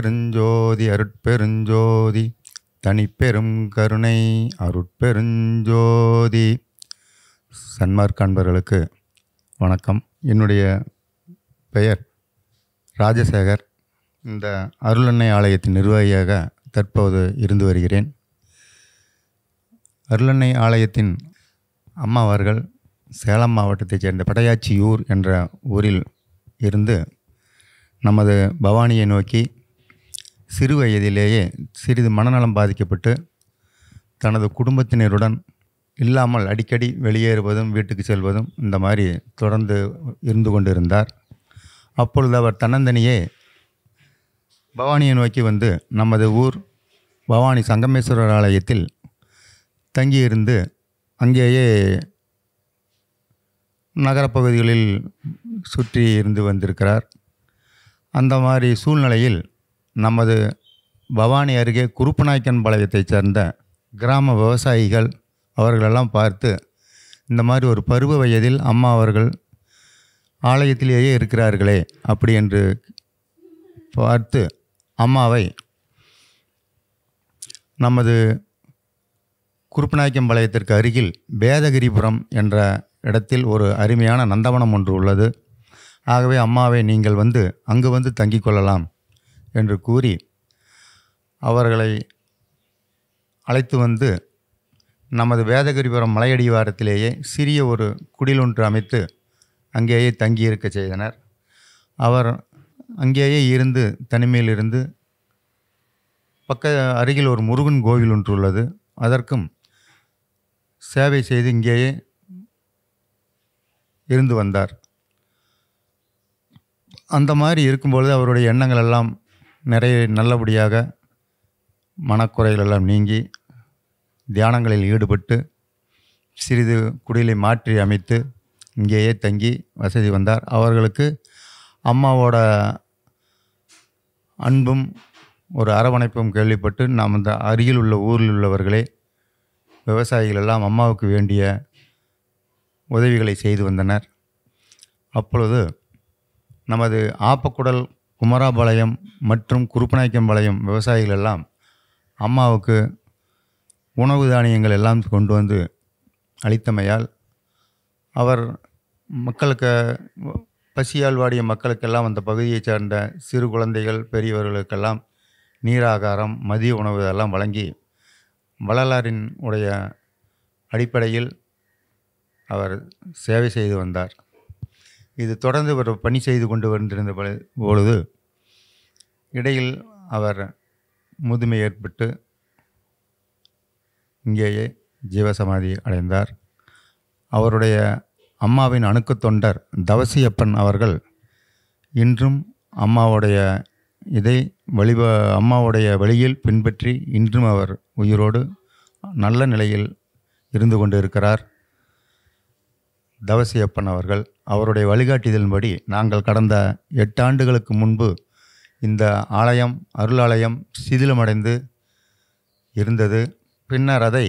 அருட்பெருஞ்சோதி அருட்பெருஞ்சோதி தனிப்பெரும் கருணை அருட்பெருஞ்சோதி சன்மார்க் வணக்கம் என்னுடைய பெயர் ராஜசேகர் இந்த அருளன்னை ஆலயத்தின் நிர்வாகியாக தற்போது இருந்து வருகிறேன் அருளன்னை ஆலயத்தின் அம்மாவார்கள் சேலம் மாவட்டத்தைச் சேர்ந்த படையாச்சியூர் என்ற ஊரில் இருந்து நமது பவானியை நோக்கி சிறு வயதிலேயே சிறிது மனநலம் பாதிக்கப்பட்டு தனது குடும்பத்தினருடன் இல்லாமல் அடிக்கடி வெளியேறுவதும் வீட்டுக்கு செல்வதும் இந்த மாதிரி தொடர்ந்து இருந்து கொண்டிருந்தார் அப்பொழுது அவர் தன்னந்தனியே பவானியை நோக்கி வந்து நமது ஊர் பவானி சங்கமேஸ்வரர் ஆலயத்தில் தங்கியிருந்து அங்கேயே நகரப்பகுதிகளில் சுற்றி இருந்து வந்திருக்கிறார் அந்த மாதிரி சூழ்நிலையில் நமது பவானி அருகே குருப்பநாய்க்கன் பாளையத்தைச் சேர்ந்த கிராம விவசாயிகள் அவர்களெல்லாம் பார்த்து இந்த மாதிரி ஒரு பருவ வயதில் அம்மா அவர்கள் ஆலயத்திலேயே இருக்கிறார்களே அப்படி என்று பார்த்து அம்மாவை நமது குருப்பநாய்க்கம்பாளையத்திற்கு அருகில் வேதகிரிபுரம் என்ற இடத்தில் ஒரு அருமையான நந்தவனம் ஒன்று உள்ளது ஆகவே அம்மாவை நீங்கள் வந்து அங்கு வந்து தங்கிக் கொள்ளலாம் என்று கூறி அவர்களை அழைத்து வந்து நமது வேதகிரிபுரம் மலையடிவாரத்திலேயே சிறிய ஒரு குடிலொன்று அமைத்து அங்கேயே தங்கியிருக்க செய்தனர் அவர் அங்கேயே இருந்து தனிமையில் இருந்து பக்க அருகில் ஒரு முருகன் கோவில் ஒன்று உள்ளது அதற்கும் சேவை செய்து இங்கேயே இருந்து வந்தார் அந்த மாதிரி இருக்கும்பொழுது அவருடைய எண்ணங்கள் எல்லாம் நிறைய நல்லபடியாக மனக்குறைகள் எல்லாம் நீங்கி தியானங்களில் ஈடுபட்டு சிறிது குடிலை மாற்றி அமைத்து இங்கேயே தங்கி வசதி வந்தார் அவர்களுக்கு அம்மாவோட அன்பும் ஒரு அரவணைப்பும் கேள்விப்பட்டு நாம் அந்த அருகில் உள்ள ஊரில் உள்ளவர்களே விவசாயிகள் எல்லாம் அம்மாவுக்கு வேண்டிய உதவிகளை செய்து வந்தனர் அப்பொழுது நமது ஆப்பக்குடல் குமராபாளையம் மற்றும் குருப்பநாயக்கம்பாளையம் விவசாயிகள் எல்லாம் அம்மாவுக்கு உணவு தானியங்கள் எல்லாம் கொண்டு வந்து அளித்தமையால் அவர் மக்களுக்கு பசியால் வாடிய மக்களுக்கெல்லாம் அந்த பகுதியைச் சேர்ந்த சிறு குழந்தைகள் பெரியவர்களுக்கெல்லாம் நீராகாரம் மதிய உணவு இதெல்லாம் வழங்கி வள்ளலாரின் உடைய அடிப்படையில் அவர் சேவை செய்து வந்தார் இது தொடர்ந்து ஒரு பணி செய்து கொண்டு வந்திருந்த பொழுது இடையில் அவர் முதுமை ஏற்பட்டு இங்கேயே ஜீவசமாதி அடைந்தார் அவருடைய அம்மாவின் அணுக்கு தொண்டர் தவசியப்பன் அவர்கள் இன்றும் அம்மாவுடைய இதை வழிப அம்மாவுடைய வழியில் பின்பற்றி இன்றும் அவர் உயிரோடு நல்ல நிலையில் இருந்து கொண்டு இருக்கிறார் தவசியப்பன் அவர்கள் அவருடைய வழிகாட்டுதலின்படி நாங்கள் கடந்த எட்டாண்டுகளுக்கு முன்பு இந்த ஆலயம் அருளாலயம் சிதிலமடைந்து இருந்தது பின்னர் அதை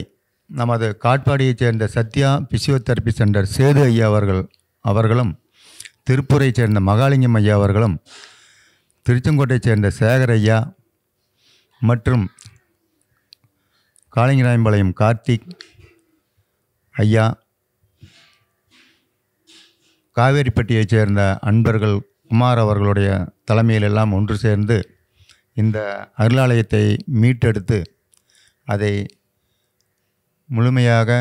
நமது காட்பாடியைச் சேர்ந்த சத்யா பிசியோதெரபி சென்டர் சேது ஐயா அவர்கள் அவர்களும் திருப்பூரைச் சேர்ந்த மகாலிங்கம் ஐயா அவர்களும் திருச்செங்கோட்டை சேர்ந்த சேகர் ஐயா மற்றும் காளிங்கராயம்பாளையம் கார்த்திக் ஐயா காவேரிப்பட்டியைச் சேர்ந்த அன்பர்கள் குமார் அவர்களுடைய தலைமையில் எல்லாம் ஒன்று சேர்ந்து இந்த அருளாலயத்தை மீட்டெடுத்து அதை முழுமையாக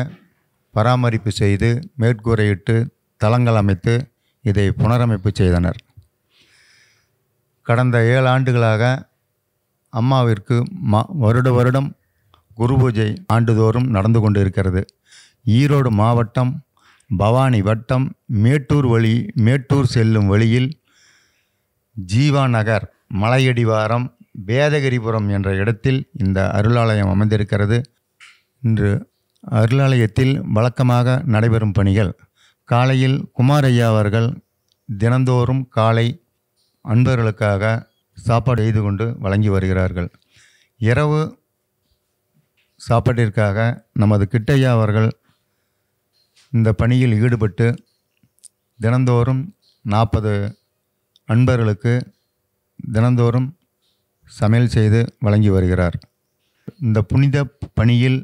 பராமரிப்பு செய்து மேற்கூரையிட்டு தளங்கள் அமைத்து இதை புனரமைப்பு செய்தனர் கடந்த ஏழு ஆண்டுகளாக அம்மாவிற்கு மா வருட வருடம் குரு பூஜை ஆண்டுதோறும் நடந்து கொண்டு இருக்கிறது ஈரோடு மாவட்டம் பவானி வட்டம் மேட்டூர் வழி மேட்டூர் செல்லும் வழியில் ஜீவா நகர் மலையடிவாரம் வேதகிரிபுரம் என்ற இடத்தில் இந்த அருளாலயம் அமைந்திருக்கிறது இன்று அருளாலயத்தில் வழக்கமாக நடைபெறும் பணிகள் காலையில் குமாரையா அவர்கள் தினந்தோறும் காலை அன்பர்களுக்காக சாப்பாடு செய்து கொண்டு வழங்கி வருகிறார்கள் இரவு சாப்பாட்டிற்காக நமது கிட்டையா அவர்கள் இந்த பணியில் ஈடுபட்டு தினந்தோறும் நாற்பது அன்பர்களுக்கு தினந்தோறும் சமையல் செய்து வழங்கி வருகிறார் இந்த புனித பணியில்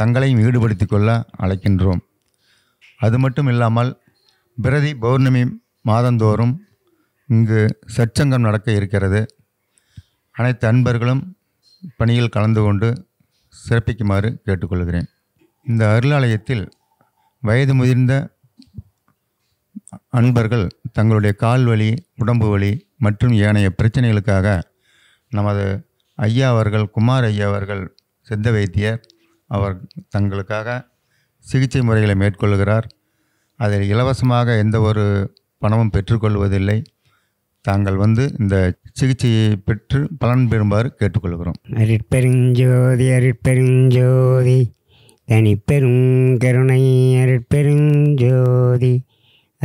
தங்களையும் ஈடுபடுத்தி கொள்ள அழைக்கின்றோம் அது மட்டும் இல்லாமல் பிரதி பௌர்ணமி மாதந்தோறும் இங்கு சற்சங்கம் நடக்க இருக்கிறது அனைத்து அன்பர்களும் பணியில் கலந்து கொண்டு சிறப்பிக்குமாறு கேட்டுக்கொள்கிறேன் இந்த அருளாலயத்தில் வயது முதிர்ந்த அன்பர்கள் தங்களுடைய கால் வலி உடம்பு வலி மற்றும் ஏனைய பிரச்சனைகளுக்காக நமது ஐயா அவர்கள் குமார் ஐயா அவர்கள் சித்த வைத்தியர் அவர் தங்களுக்காக சிகிச்சை முறைகளை மேற்கொள்கிறார் அதில் இலவசமாக எந்த ஒரு பணமும் பெற்றுக்கொள்வதில்லை தாங்கள் வந்து இந்த சிகிச்சையை பெற்று பலன் பெறும்பாறு கேட்டுக்கொள்கிறோம் அரிட் அரிட்பெருஞ்சோதி தனிப்பெருங்கருணை அருட்பெருஞ்சோதி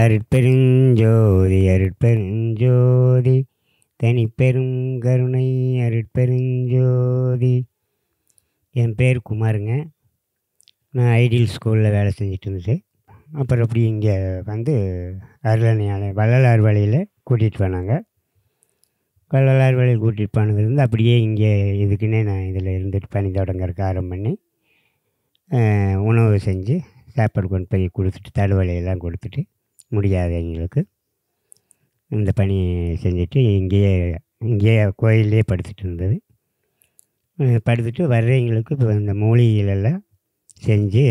அருட்பெருஞ்சோதி அருட்பெருஞ்சோதி தனிப்பெருங்கருணை அருட்பெருஞ்சோதி என் பேர் குமாருங்க நான் ஐடியல் ஸ்கூலில் வேலை செஞ்சுட்டு இருந்துச்சு அப்புறம் அப்படி இங்கே வந்து அருளணையாலை வள்ளலார் வழியில் கூட்டிகிட்டு போனாங்க வள்ளலார் வழியில் கூட்டிகிட்டு போனதுலேருந்து அப்படியே இங்கே இதுக்குன்னே நான் இதில் இருந்துட்டு பணி தொடங்குறதுக்கு ஆரம்பம் பண்ணி உணவு செஞ்சு சாப்பாடு கொண்டு போய் கொடுத்துட்டு தழுவலையெல்லாம் கொடுத்துட்டு முடியாதவங்களுக்கு இந்த பணி செஞ்சுட்டு இங்கேயே இங்கேயே கோயிலே படுத்துட்டு இருந்தது படுத்துட்டு வர்றவங்களுக்கு இப்போ இந்த மூலிகைகளெல்லாம் செஞ்சு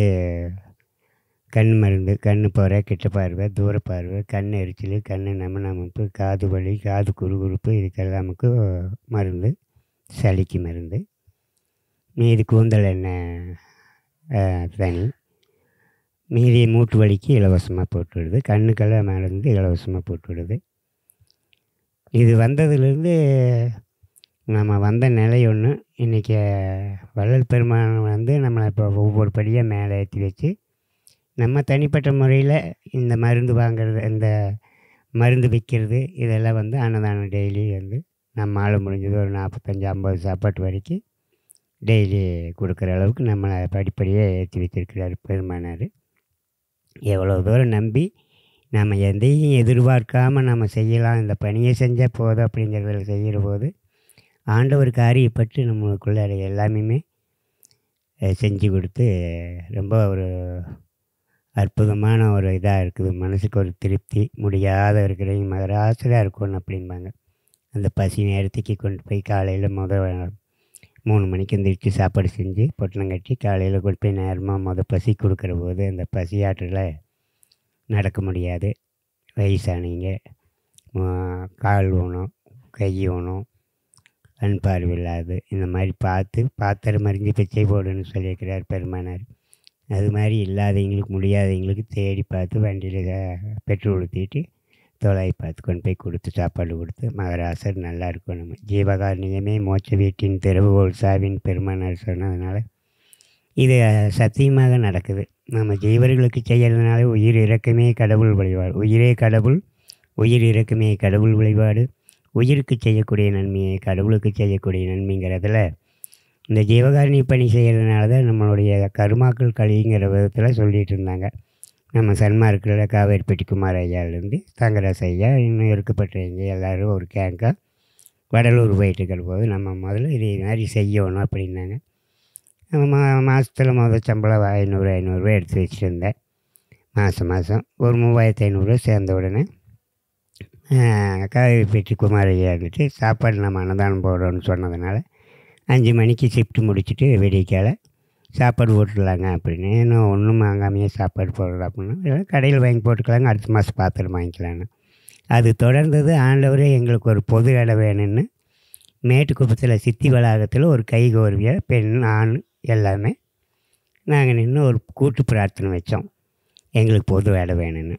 கண் மருந்து கண் போகிற கிட்ட பார்வை தூர பார்வை கண் எரிச்சல் கண் நமநமப்பு காது வலி காது குறுகுறுப்பு இதுக்கெல்லாமுக்கு மருந்து சளிக்கு மருந்து மீதி கூந்தல் எண்ணெய் தனி மீதி மூட்டு வலிக்கு இலவசமாக போட்டு விடுது கண்ணுக்கெல்லாம் மேலேருந்து இலவசமாக போட்டுவிடுது இது வந்ததுலேருந்து நம்ம வந்த நிலை ஒன்று இன்றைக்கி வள்ளல் பெருமான் வந்து நம்மளை இப்போ ஒவ்வொரு படியாக மேலே ஏற்றி வச்சு நம்ம தனிப்பட்ட முறையில் இந்த மருந்து வாங்கிறது இந்த மருந்து விற்கிறது இதெல்லாம் வந்து அன்னதானம் டெய்லி வந்து நம்மளால் முடிஞ்சது ஒரு நாற்பத்தஞ்சி ஐம்பது சாப்பாட்டு வரைக்கும் டெய்லி கொடுக்குற அளவுக்கு நம்மளை படிப்படியாக ஏற்றி வைத்திருக்கிறார் பெருமானார் எவ்வளோ தூரம் நம்பி நம்ம எதையும் எதிர்பார்க்காமல் நம்ம செய்யலாம் இந்த பணியை செஞ்சால் போதும் அப்படிங்கிறதில் செய்கிற போது ஆண்டவர் காரியப்பட்டு நம்மளுக்குள்ள எல்லாமே செஞ்சு கொடுத்து ரொம்ப ஒரு அற்புதமான ஒரு இதாக இருக்குது மனசுக்கு ஒரு திருப்தி முடியாத இருக்கிறவங்க மகராசிராக இருக்கணும் அப்படிம்பாங்க அந்த பசி நேரத்துக்கு கொண்டு போய் காலையில் முதல் மூணு மணிக்கு எந்திரிச்சு சாப்பாடு செஞ்சு பொட்டலம் கட்டி காலையில் கொடுப்பி நேரமாக மொதல் பசி கொடுக்குற போது அந்த ஆற்றில் நடக்க முடியாது வயசானீங்க கால் ஊனும் கை ஊனும் கண் பார்வை இல்லாது இந்த மாதிரி பார்த்து பாத்திரம் அறிஞ்சு பிச்சை போடுன்னு சொல்லியிருக்கிறார் பெருமானார் அது மாதிரி இல்லாதவங்களுக்கு முடியாதவங்களுக்கு தேடி பார்த்து வண்டியில் பெட்ரோல் ஊற்றிட்டு தொலை பார்த்து கொண்டு போய் கொடுத்து சாப்பாடு கொடுத்து மகராசர் நல்லா இருக்கும் நம்ம ஜீவகாரணியமே மோச்ச வீட்டின் தெருவுகோல் சாவின் பெருமானார் சொன்னதுனால இது சத்தியமாக நடக்குது நம்ம ஜீவர்களுக்கு செய்கிறதுனால உயிர் இறக்கமே கடவுள் வழிபாடு உயிரே கடவுள் உயிர் இறக்கமே கடவுள் வழிபாடு உயிருக்கு செய்யக்கூடிய நன்மையை கடவுளுக்கு செய்யக்கூடிய நன்மைங்கிறதுல இந்த ஜீவகாரணி பணி செய்கிறதுனால தான் நம்மளுடைய கருமாக்கள் கழிங்கிற விதத்தில் சொல்லிகிட்டு இருந்தாங்க நம்ம சன்மா இருக்கிற காவேரிப்பட்டி குமார் ஐயாவிலேருந்து தங்கராசு ஐயா இன்னும் இருக்கப்பட்டவங்க எல்லோரும் ஒரு கேங்காக வடலூர் போயிட்டு இருக்கிற போது நம்ம முதல்ல இதே மாதிரி செய்யணும் அப்படின்னாங்க நம்ம மா மாதத்தில் முதல் சம்பளம் ஐநூறு ஐநூறுரூவா எடுத்து வச்சுருந்தேன் மாதம் மாதம் ஒரு மூவாயிரத்து ஐநூறுரூவா சேர்ந்த உடனே காவேரி பெட்டி ஐயா இருந்துட்டு சாப்பாடு நம்ம அன்னதானம் போடுறோன்னு சொன்னதுனால அஞ்சு மணிக்கு ஷிஃப்ட் முடிச்சுட்டு வெடிக்கால சாப்பாடு போட்டுடலாங்க அப்படின்னு நான் ஒன்றும் வாங்காமையே சாப்பாடு போடுறது அப்படின்னா கடையில் வாங்கி போட்டுக்கலாங்க அடுத்த மாதம் பாத்திரம் வாங்கிக்கலான்னு அது தொடர்ந்தது ஆண்டவரே எங்களுக்கு ஒரு பொது இடம் வேணும்னு மேட்டுக்குப்பத்தில் சித்தி வளாகத்தில் ஒரு கை கோர்வியாக பெண் ஆண் எல்லாமே நாங்கள் நின்று ஒரு கூட்டு பிரார்த்தனை வச்சோம் எங்களுக்கு பொது இடம் வேணும்னு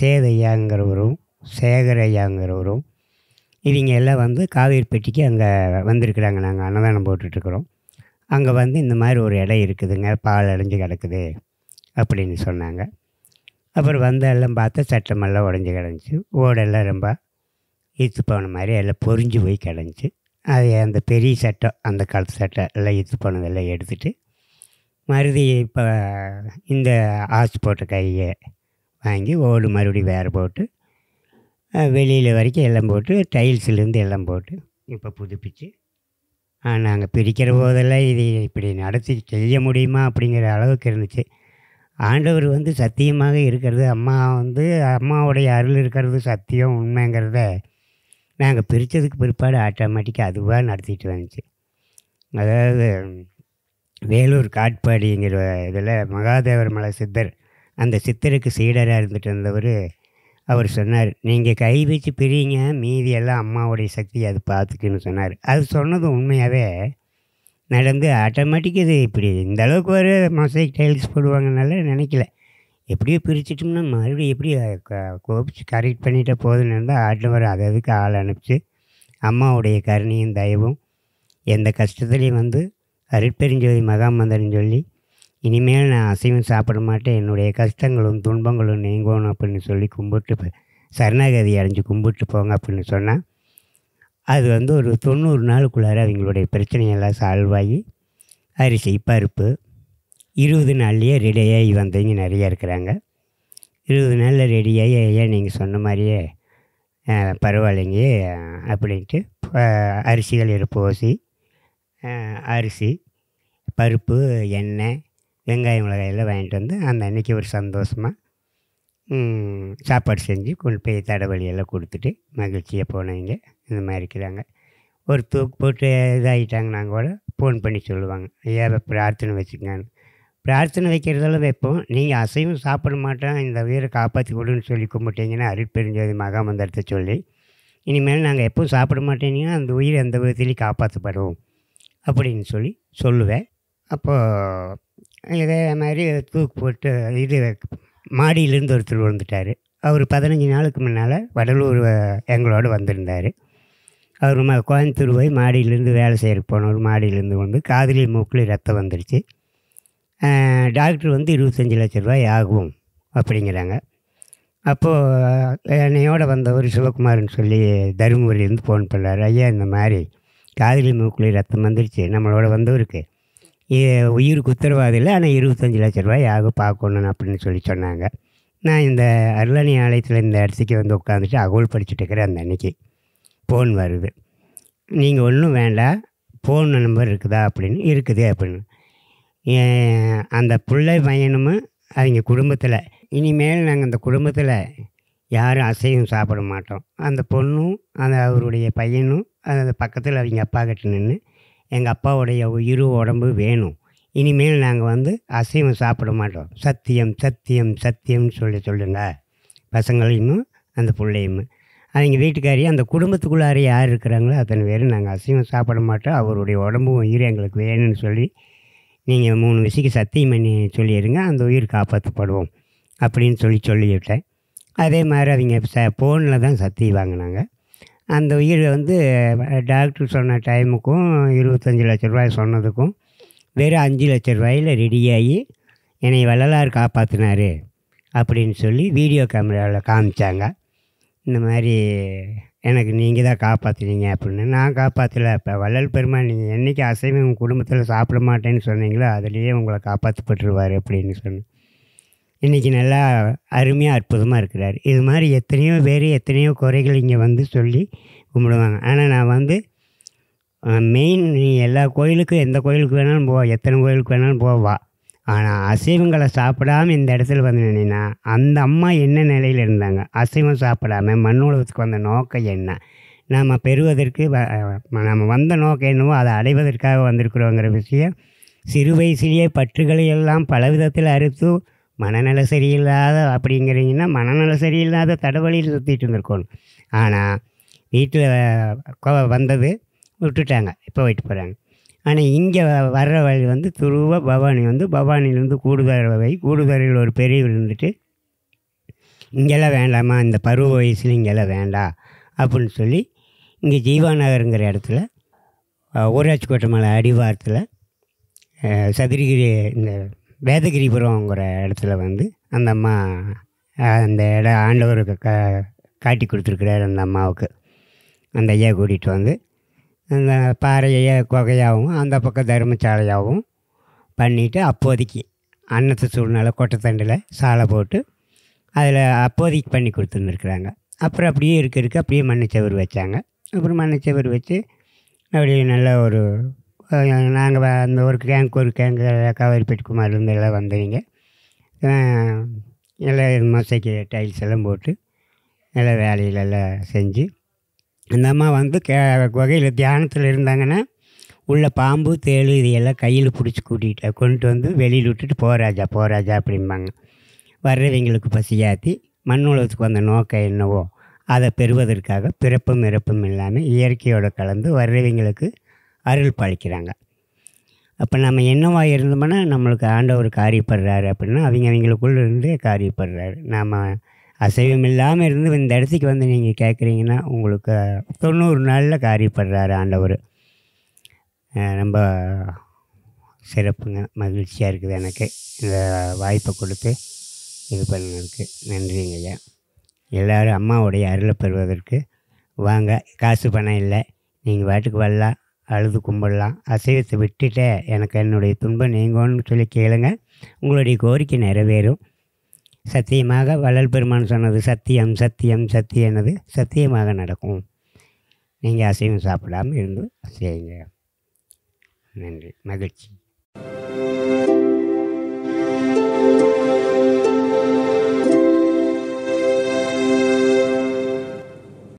சேதையாங்கிறவரும் சேகரையாங்கிறவரும் இவங்க எல்லாம் வந்து காவேரிப்பட்டிக்கு அங்கே வந்திருக்கிறாங்க நாங்கள் அன்னதானம் போட்டுட்ருக்குறோம் அங்கே வந்து இந்த மாதிரி ஒரு இடம் இருக்குதுங்க பால் அடைஞ்சு கிடக்குது அப்படின்னு சொன்னாங்க அப்புறம் வந்த எல்லாம் பார்த்தா சட்டமெல்லாம் உடஞ்சி கிடஞ்சி ஓடெல்லாம் ரொம்ப இழுத்து போன மாதிரி எல்லாம் பொறிஞ்சு போய் கிடஞ்சி அது அந்த பெரிய சட்டம் அந்த காலத்து சட்டம் எல்லாம் இழுத்து போனதெல்லாம் எடுத்துகிட்டு மறுபடியும் இப்போ இந்த ஆசு போட்ட கையை வாங்கி ஓடு மறுபடியும் வேறு போட்டு வெளியில் வரைக்கும் எல்லாம் போட்டு டைல்ஸ்லேருந்து எல்லாம் போட்டு இப்போ புதுப்பிச்சு நாங்கள் பிரிக்கிற போதெல்லாம் இது இப்படி நடத்தி செய்ய முடியுமா அப்படிங்கிற அளவுக்கு இருந்துச்சு ஆண்டவர் வந்து சத்தியமாக இருக்கிறது அம்மா வந்து அம்மாவுடைய அருள் இருக்கிறது சத்தியம் உண்மைங்கிறத நாங்கள் பிரித்ததுக்கு பிற்பாடு ஆட்டோமேட்டிக்காக அதுவாக நடத்திட்டு வந்துச்சு அதாவது வேலூர் காட்பாடிங்கிற இதில் மகாதேவர் மலை சித்தர் அந்த சித்தருக்கு சீடராக இருந்துகிட்டு இருந்தவர் அவர் சொன்னார் நீங்கள் கை வச்சு மீதி மீதியெல்லாம் அம்மாவுடைய சக்தி அது பார்த்துக்குன்னு சொன்னார் அது சொன்னது உண்மையாகவே நடந்து ஆட்டோமேட்டிக் இது இப்படி இந்த அளவுக்கு ஒரு மசை டைல்ஸ் போடுவாங்கனால நினைக்கல எப்படியோ பிரிச்சிட்டோம்னா மறுபடியும் எப்படி கோபிச்சு கரெக்ட் பண்ணிட்டே போதுன்னு இருந்தால் ஆட்டம் அது அதுக்கு ஆள் அனுப்பிச்சு அம்மாவுடைய கருணையும் தயவும் எந்த கஷ்டத்துலேயும் வந்து அருட்பெருஞ்சோதி மகாமந்தர்னு சொல்லி இனிமேல் நான் அசைவம் சாப்பிட மாட்டேன் என்னுடைய கஷ்டங்களும் துன்பங்களும் நீங்கணும் அப்படின்னு சொல்லி கும்பிட்டு சரணாகதி அடைஞ்சு கும்பிட்டு போங்க அப்படின்னு சொன்னால் அது வந்து ஒரு தொண்ணூறு நாளுக்குள்ளார அவங்களுடைய பிரச்சனையெல்லாம் சால்வ் ஆகி அரிசி பருப்பு இருபது நாள்லேயே ரெடியாகி வந்தவங்க நிறையா இருக்கிறாங்க இருபது நாளில் ரெடியாகி ஐயா நீங்கள் சொன்ன மாதிரியே பரவாயில்லைங்க அப்படின்ட்டு அரிசிகள் இருப்போசி அரிசி பருப்பு எண்ணெய் வெங்காயம் மிளகாயெல்லாம் வாங்கிட்டு வந்து அந்த அன்றைக்கி ஒரு சந்தோஷமாக சாப்பாடு செஞ்சு கொண்டு போய் தடவழியெல்லாம் கொடுத்துட்டு மகிழ்ச்சியாக போனவங்க இந்த மாதிரி இருக்கிறாங்க ஒரு தூக்கு போட்டு நாங்கள் கூட ஃபோன் பண்ணி சொல்லுவாங்க ஐயா பிரார்த்தனை வச்சுக்கங்க பிரார்த்தனை வைக்கிறதெல்லாம் வைப்போம் நீங்கள் அசைவும் சாப்பிட மாட்டோம் இந்த உயிரை காப்பாற்றி கொடுன்னு சொல்லி கும்பிட்டீங்கன்னா அருட்பெருஞ்சோதி மகாமந்திரத்தை சொல்லி இனிமேல் நாங்கள் எப்பவும் சாப்பிட மாட்டேங்கன்னா அந்த உயிர் எந்த விதத்துலேயும் காப்பாற்றப்படுவோம் அப்படின்னு சொல்லி சொல்லுவேன் அப்போது இதே மாதிரி தூக்கு போட்டு இது மாடியிலேருந்து ஒருத்தர் விழுந்துட்டார் அவர் பதினஞ்சு நாளுக்கு முன்னால் வடலூர் எங்களோட வந்திருந்தார் அவர் ம கோயம்புத்தூர் போய் மாடியிலேருந்து வேலை செய்கிறக்கு போனவர் மாடியிலேருந்து வந்து காதலி மூக்கில் ரத்தம் வந்துருச்சு டாக்டர் வந்து இருபத்தஞ்சி லட்ச ரூபாய் ஆகும் அப்படிங்கிறாங்க அப்போது என்னையோடு வந்தவர் சிவகுமார்னு சொல்லி தருமபுரியிலேருந்து ஃபோன் பண்ணார் ஐயா இந்த மாதிரி காதலி மூக்கில் ரத்தம் வந்துருச்சு நம்மளோட வந்தவருக்கு உயிருக்கு உத்தரவாது இல்லை ஆனால் இருபத்தஞ்சி லட்ச ரூபாய் ஆகும் பார்க்கணும் அப்படின்னு சொல்லி சொன்னாங்க நான் இந்த அருளணி ஆலயத்தில் இந்த இடத்துக்கு வந்து உட்காந்துட்டு அகோல் படிச்சுட்டு இருக்கிறேன் அந்த அன்னைக்கு ஃபோன் வருது நீங்கள் ஒன்றும் வேண்டாம் ஃபோன் நம்பர் இருக்குதா அப்படின்னு இருக்குது அப்படின்னு அந்த பிள்ளை பையனும் அவங்க குடும்பத்தில் இனிமேல் நாங்கள் அந்த குடும்பத்தில் யாரும் அசையும் சாப்பிட மாட்டோம் அந்த பொண்ணும் அந்த அவருடைய பையனும் அந்த பக்கத்தில் அவங்க அப்பா கிட்ட நின்று எங்கள் அப்பாவுடைய இரு உடம்பு வேணும் இனிமேல் நாங்கள் வந்து அசைவம் சாப்பிட மாட்டோம் சத்தியம் சத்தியம் சத்தியம்னு சொல்லி சொல்லுங்க பசங்களையும் அந்த பிள்ளையும் அவங்க வீட்டுக்காரியும் அந்த குடும்பத்துக்குள்ளாரே யார் இருக்கிறாங்களோ அத்தனை பேரும் நாங்கள் அசைவம் சாப்பிட மாட்டோம் அவருடைய உடம்பு உயிர் எங்களுக்கு வேணும்னு சொல்லி நீங்கள் மூணு விசைக்கு சத்தியம் பண்ணி சொல்லிடுங்க அந்த உயிர் காப்பாற்றப்படுவோம் அப்படின்னு சொல்லி சொல்லிவிட்டேன் அதே மாதிரி அவங்க ச ஃபோனில் தான் சத்தியம் வாங்கினாங்க அந்த உயிரை வந்து டாக்டர் சொன்ன டைமுக்கும் இருபத்தஞ்சி லட்ச ரூபாய் சொன்னதுக்கும் வெறும் அஞ்சு லட்ச ரூபாயில் ரெடியாகி என்னை வள்ளலார் காப்பாற்றினார் அப்படின்னு சொல்லி வீடியோ கேமராவில் காமிச்சாங்க இந்த மாதிரி எனக்கு நீங்கள் தான் காப்பாற்றுனீங்க அப்படின்னு நான் காப்பாற்றல இப்போ வள்ளல் பெருமாள் நீங்கள் என்றைக்கு அசைவம் உங்கள் குடும்பத்தில் சாப்பிட மாட்டேன்னு சொன்னீங்களோ அதுலேயே உங்களை காப்பாற்றப்பட்டுருவார் அப்படின்னு சொன்னேன் இன்றைக்கி நல்லா அருமையாக அற்புதமாக இருக்கிறார் இது மாதிரி எத்தனையோ பேர் எத்தனையோ குறைகள் இங்கே வந்து சொல்லி கும்பிடுவாங்க ஆனால் நான் வந்து மெயின் நீ எல்லா கோயிலுக்கும் எந்த கோயிலுக்கு வேணாலும் போவா எத்தனை கோயிலுக்கு வேணாலும் போவா ஆனால் அசைவங்களை சாப்பிடாமல் இந்த இடத்துல வந்து நின்னா அந்த அம்மா என்ன நிலையில் இருந்தாங்க அசைவம் சாப்பிடாமல் மண்ணுலகத்துக்கு வந்த நோக்கம் என்ன நாம் பெறுவதற்கு நம்ம வந்த நோக்கம் என்னவோ அதை அடைவதற்காக வந்திருக்கிறோங்கிற விஷயம் சிறு வயசுலேயே பற்றுகளை எல்லாம் பல விதத்தில் அறுத்து மனநல சரியில்லாத அப்படிங்கிறீங்கன்னா மனநல சரியில்லாத தடவழியில் சுற்றிட்டு இருந்திருக்கணும் ஆனால் வீட்டில் வந்தது விட்டுட்டாங்க இப்போ போயிட்டு போகிறாங்க ஆனால் இங்கே வர்ற வழி வந்து துருவ பவானி வந்து பவானிலேருந்து கூடுதல் வகை கூடுதலில் ஒரு பெரியவர் இருந்துட்டு இங்கெல்லாம் வேண்டாமா இந்த பருவ வயசில் இங்கெல்லாம் வேண்டாம் அப்படின்னு சொல்லி இங்கே ஜீவாநகருங்கிற இடத்துல ஊராட்சி கோட்டமலை அடிவாரத்தில் சதுரகிரி இந்த வேதகிரிபுரங்கிற இடத்துல வந்து அந்த அம்மா அந்த இடம் ஆண்டவருக்கு க காட்டி கொடுத்துருக்குறாரு அந்த அம்மாவுக்கு அந்த ஐயா கூட்டிகிட்டு வந்து அந்த பாறையை குகையாகவும் அந்த பக்கம் தர்மசாலையாகவும் பண்ணிவிட்டு அப்போதைக்கு அன்னத்து சூழ்நிலை கொட்டத்தண்டில் சாலை போட்டு அதில் அப்போதைக்கு பண்ணி கொடுத்துருந்துருக்குறாங்க அப்புறம் அப்படியே இருக்க இருக்க அப்படியே மண்ணச்சவர் வச்சாங்க அப்புறம் மண்ணச்சவர் வச்சு அப்படியே நல்ல ஒரு நாங்கள் அந்த ஒரு கேங்க் ஒரு கேங்கு குமார்லேருந்து எல்லாம் வந்தவங்க எல்லாம் மசைக்கு டைல்ஸ் எல்லாம் போட்டு நல்ல வேலையிலெல்லாம் செஞ்சு அந்த அம்மா வந்து கே குகையில் தியானத்தில் இருந்தாங்கன்னா உள்ள பாம்பு தேழு இதையெல்லாம் கையில் பிடிச்சி கூட்டிகிட்ட கொண்டு வந்து வெளியில் விட்டுட்டு போராஜா போராஜா அப்படிம்பாங்க வர்றவங்களுக்கு பசியாத்தி மண் உலகத்துக்கு வந்த நோக்கம் என்னவோ அதை பெறுவதற்காக பிறப்பும் இறப்பும் இல்லாமல் இயற்கையோடு கலந்து வர்றவங்களுக்கு அருள் பழிக்கிறாங்க அப்போ நம்ம என்னவாக இருந்தோம்னா நம்மளுக்கு ஆண்டவர் காரியப்படுறாரு அப்படின்னா அவங்க அவங்களுக்குள்ள இருந்து காரியப்படுறாரு நாம் அசைவம் இல்லாமல் இருந்து இந்த இடத்துக்கு வந்து நீங்கள் கேட்குறீங்கன்னா உங்களுக்கு தொண்ணூறு நாளில் காரியப்படுறாரு ஆண்டவர் ரொம்ப சிறப்புங்க மகிழ்ச்சியாக இருக்குது எனக்கு இந்த வாய்ப்பை கொடுத்து இது பண்ணுறதுக்கு நன்றிங்க ஐயா எல்லோரும் அம்மாவுடைய அருளை பெறுவதற்கு வாங்க காசு பணம் இல்லை நீங்கள் வாட்டுக்கு வரலாம் அழுது கும்பிடலாம் அசைவத்தை விட்டுட்டே எனக்கு என்னுடைய துன்பம் நீங்கன்னு சொல்லி கேளுங்க உங்களுடைய கோரிக்கை நிறைவேறும் சத்தியமாக வள்ளல் பெருமான் சொன்னது சத்தியம் சத்தியம் சத்தியன்னது சத்தியமாக நடக்கும் நீங்கள் அசைவம் சாப்பிடாமல் இருந்து செய்யுங்க நன்றி மகிழ்ச்சி